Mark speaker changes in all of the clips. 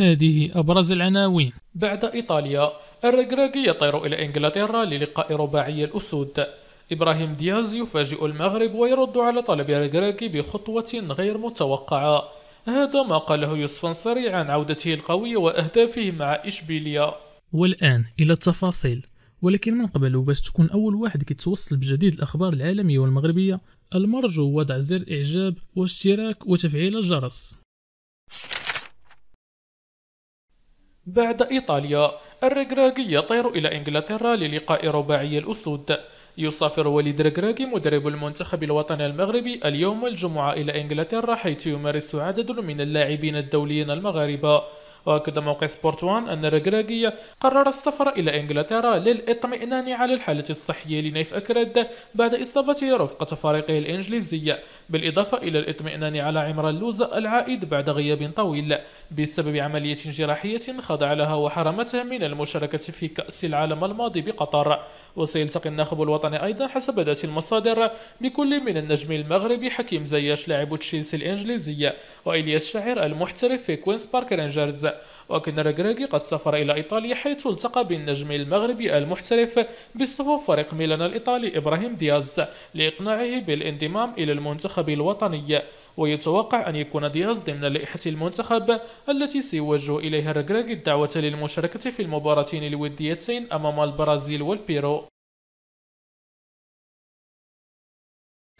Speaker 1: هذه أبرز العناوين بعد إيطاليا الركراكي يطير إلى إنجلترا للقاء رباعي الأسود إبراهيم دياز يفاجئ المغرب ويرد على طلب الركراكي بخطوة غير متوقعة هذا ما قاله يوسف نصري عن عودته القوية وأهدافه مع إشبيليا والآن إلى التفاصيل ولكن من قبل باش تكون أول واحد كيتوصل بجديد الأخبار العالمية والمغربية المرجو وضع زر إعجاب واشتراك وتفعيل الجرس بعد إيطاليا الرجراجي يطير إلى إنجلترا للقاء رباعي الأسود يسافر وليد ركراكي مدرب المنتخب الوطني المغربي اليوم الجمعة إلى إنجلترا حيث يمارس عدد من اللاعبين الدوليين المغاربة وأكد موقع سبورت وان أن رجراجي قرر السفر إلى إنجلترا للإطمئنان على الحالة الصحية لنيف أكرد بعد إصابته رفقة فريقه الإنجليزي بالإضافة إلى الإطمئنان على عمران اللوز العائد بعد غياب طويل بسبب عملية جراحية خضع لها وحرمته من المشاركة في كأس العالم الماضي بقطر وسيلتقي الناخب الوطني أيضا حسب ذات المصادر بكل من النجم المغربي حكيم زياش لاعب تشيلسي الإنجليزي وإلياس شاعر المحترف في كوينز بارك رينجرز ولكن راكراكي قد سافر إلى إيطاليا حيث التقى بالنجم المغربي المحترف بصفوف فريق ميلان الإيطالي إبراهيم دياز لإقناعه بالانضمام إلى المنتخب الوطني ويتوقع أن يكون دياز ضمن لائحة المنتخب التي سيوجه إليها راكراكي الدعوة للمشاركة في المباراتين الوديتين أمام البرازيل والبيرو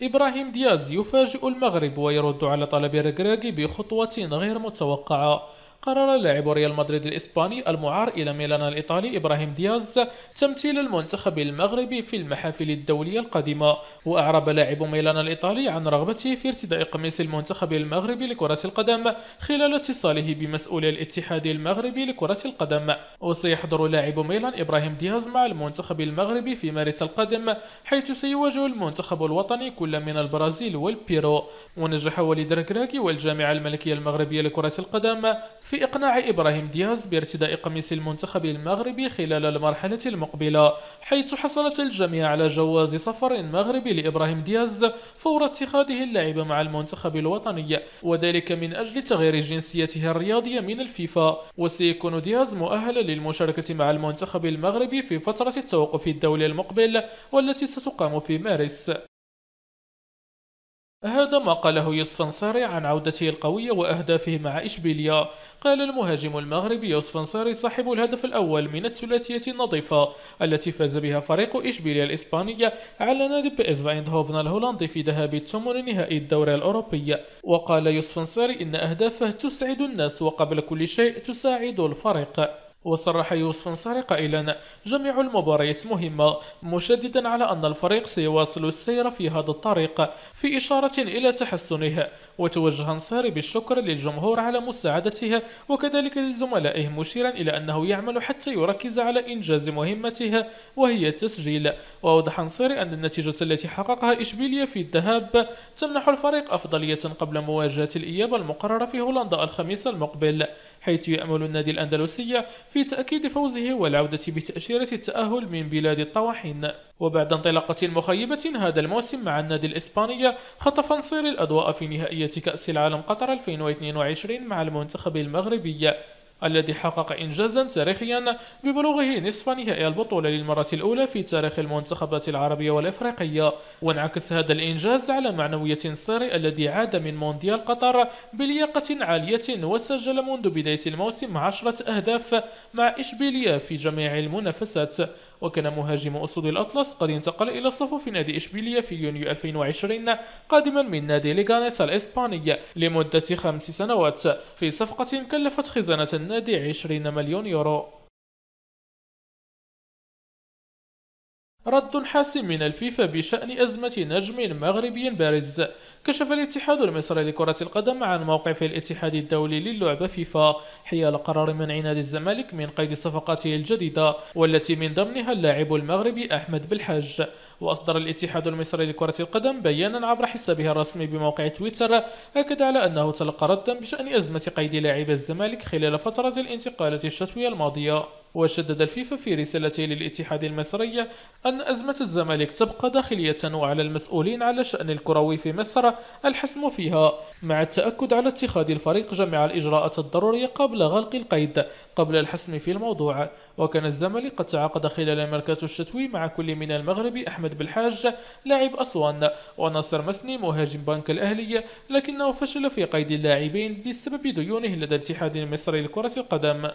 Speaker 1: إبراهيم دياز يفاجئ المغرب ويرد على طلب ركراكي بخطوة غير متوقعة قرر لاعب ريال مدريد الإسباني المعار إلى ميلان الإيطالي إبراهيم دياز تمثيل المنتخب المغربي في المحافل الدولية القادمة وأعرب لاعب ميلان الإيطالي عن رغبته في ارتداء قميص المنتخب المغربي لكرة القدم خلال اتصاله بمسؤولي الاتحاد المغربي لكرة القدم وسيحضر لاعب ميلان إبراهيم دياز مع المنتخب المغربي في مارس القادم حيث سيواجه المنتخب الوطني كل من البرازيل والبيرو ونجح وليد ركراكي والجامعة الملكية المغربية لكرة القدم في إقناع إبراهيم دياز بارتداء قميص المنتخب المغربي خلال المرحلة المقبلة حيث حصلت الجميع على جواز سفر مغربي لإبراهيم دياز فور اتخاذه اللعب مع المنتخب الوطني وذلك من أجل تغيير جنسيته الرياضية من الفيفا وسيكون دياز مؤهلا للمشاركة مع المنتخب المغربي في فترة التوقف الدولي المقبل والتي ستقام في مارس هذا ما قاله يوسف انصاري عن عودته القوية وأهدافه مع إشبيليا قال المهاجم المغربي يوسف انصاري صاحب الهدف الأول من الثلاثية النظيفة التي فاز بها فريق إشبيليا الإسبانية على نادي بي إس فايندهوفن الهولندي في ذهاب الثمن نهائي الدوري الأوروبي وقال يوسف انصاري إن أهدافه تسعد الناس وقبل كل شيء تساعد الفريق وصرح يوسف انصاري قائلا جميع المباريات مهمة مشددا على أن الفريق سيواصل السير في هذا الطريق في إشارة إلى تحسنه وتوجه انصاري بالشكر للجمهور على مساعدته وكذلك لزملائه مشيرا إلى أنه يعمل حتى يركز على إنجاز مهمته وهي التسجيل وأوضح انصاري أن النتيجة التي حققها إشبيلية في الذهاب تمنح الفريق أفضلية قبل مواجهة الإياب المقررة في هولندا الخميس المقبل حيث يأمل النادي الأندلسي في تأكيد فوزه والعودة بتأشيرة التأهل من بلاد الطواحين وبعد انطلاقة مخيبة هذا الموسم مع النادي الإسباني خطف نصير الأضواء في نهائية كأس العالم قطر 2022 مع المنتخب المغربي الذي حقق إنجازا تاريخيا ببلوغه نصف نهائي البطولة للمرة الأولى في تاريخ المنتخبات العربية والإفريقية وانعكس هذا الإنجاز على معنوية ساري الذي عاد من مونديال قطر بلياقة عالية وسجل منذ بداية الموسم عشرة أهداف مع إشبيلية في جميع المنافسات وكان مهاجم أسود الأطلس قد انتقل إلى صفوف نادي إشبيلية في يونيو 2020 قادما من نادي ليغانيس الإسباني لمدة خمس سنوات في صفقة كلفت خزانة النادي 20 مليون يورو رد حاسم من الفيفا بشأن أزمة نجم مغربي بارز كشف الاتحاد المصري لكرة القدم عن موقف الاتحاد الدولي للعبة فيفا حيال قرار منع نادي الزمالك من قيد صفقاته الجديدة والتي من ضمنها اللاعب المغربي أحمد بالحاج وأصدر الاتحاد المصري لكرة القدم بيانا عبر حسابه الرسمي بموقع تويتر أكد على أنه تلقى ردا بشأن أزمة قيد لاعب الزمالك خلال فترة الانتقالات الشتوية الماضية وشدد الفيفا في رسالته للاتحاد المصري أن أزمة الزمالك تبقى داخلية وعلى المسؤولين على شأن الكروي في مصر الحسم فيها مع التأكد على اتخاذ الفريق جميع الإجراءات الضرورية قبل غلق القيد قبل الحسم في الموضوع وكان الزمالك قد تعاقد خلال الميركاتو الشتوي مع كل من المغربي أحمد بالحاج لاعب أسوان وناصر مسني مهاجم بنك الأهلي لكنه فشل في قيد اللاعبين بسبب ديونه لدى الاتحاد المصري لكرة القدم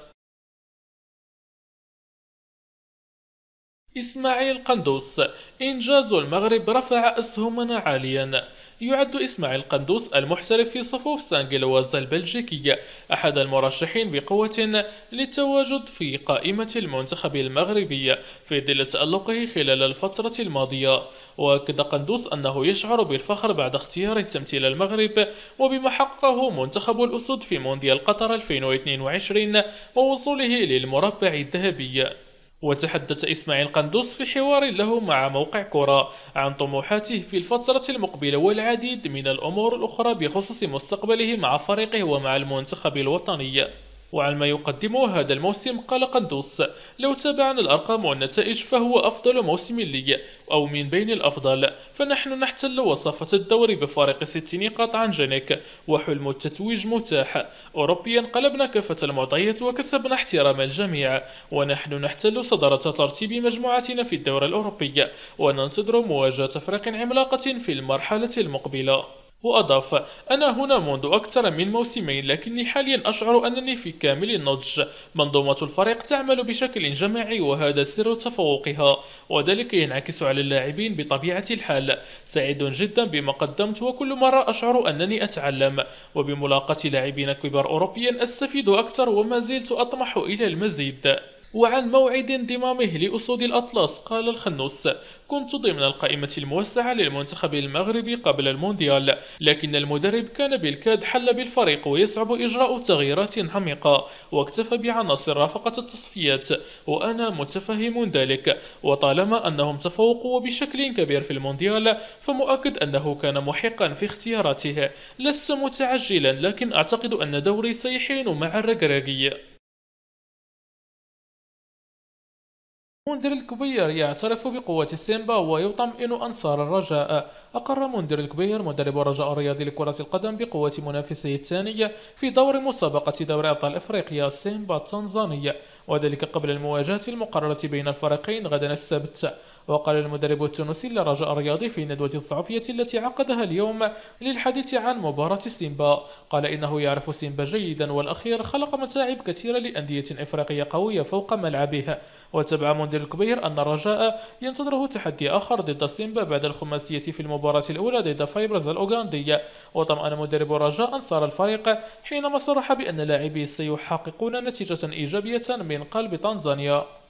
Speaker 1: إسماعيل قندوس إنجاز المغرب رفع أسهمنا عاليا يعد إسماعيل قندوس المحترف في صفوف سانجلواز البلجيكية أحد المرشحين بقوة للتواجد في قائمة المنتخب المغربي في ظل تألقه خلال الفترة الماضية وأكد قندوس أنه يشعر بالفخر بعد اختياره تمثيل المغرب وبما حققه منتخب الأسود في مونديال قطر 2022 ووصوله للمربع الذهبي وتحدث إسماعيل قندوس في حوار له مع موقع كرة عن طموحاته في الفترة المقبلة والعديد من الأمور الأخرى بخصوص مستقبله مع فريقه ومع المنتخب الوطني وعن ما يقدمه هذا الموسم قال قندوس لو تابعنا الأرقام والنتائج فهو أفضل موسم لي أو من بين الأفضل فنحن نحتل وصفة الدوري بفارق ست نقاط عن جنك وحلم التتويج متاح أوروبيا قلبنا كافة المعطيات وكسبنا احترام الجميع ونحن نحتل صدارة ترتيب مجموعتنا في الدورة الأوروبية وننتظر مواجهة فرق عملاقة في المرحلة المقبلة وأضاف أنا هنا منذ أكثر من موسمين لكني حاليا أشعر أنني في كامل النضج منظومة الفريق تعمل بشكل جماعي وهذا سر تفوقها وذلك ينعكس على اللاعبين بطبيعة الحال سعيد جدا بما قدمت وكل مرة أشعر أنني أتعلم وبملاقاة لاعبين كبار أوروبيا أستفيد أكثر وما زلت أطمح إلى المزيد وعن موعد انضمامه لأسود الأطلس قال الخنوس كنت ضمن القائمة الموسعة للمنتخب المغربي قبل المونديال لكن المدرب كان بالكاد حل بالفريق ويصعب إجراء تغييرات عميقة واكتفى بعناصر رافقت التصفيات وأنا متفهم ذلك وطالما أنهم تفوقوا بشكل كبير في المونديال فمؤكد أنه كان محقا في اختياراته لست متعجلا لكن أعتقد أن دوري سيحين مع الركراكي مندر الكبير يعترف بقوة سيمبا ويطمئن أنصار الرجاء أقر مندر الكبير مدرب الرجاء الرياضي لكرة القدم بقوة منافسه الثاني في دور مسابقة دوري أبطال إفريقيا سيمبا التنزانية وذلك قبل المواجهة المقررة بين الفريقين غدا السبت وقال المدرب التونسي للرجاء الرياضي في ندوة الصحفية التي عقدها اليوم للحديث عن مباراة سيمبا قال إنه يعرف سيمبا جيدا والأخير خلق متاعب كثيرة لأندية إفريقية قوية فوق ملعبها وتبع مندر الحمد الكبير أن الرجاء ينتظره تحدي آخر ضد سيمبا بعد الخماسية في المباراة الأولى ضد فايبرز الأوغندية وطمأن مدرب الرجاء أنصار الفريق حينما صرح بأن لاعبيه سيحققون نتيجة إيجابية من قلب تنزانيا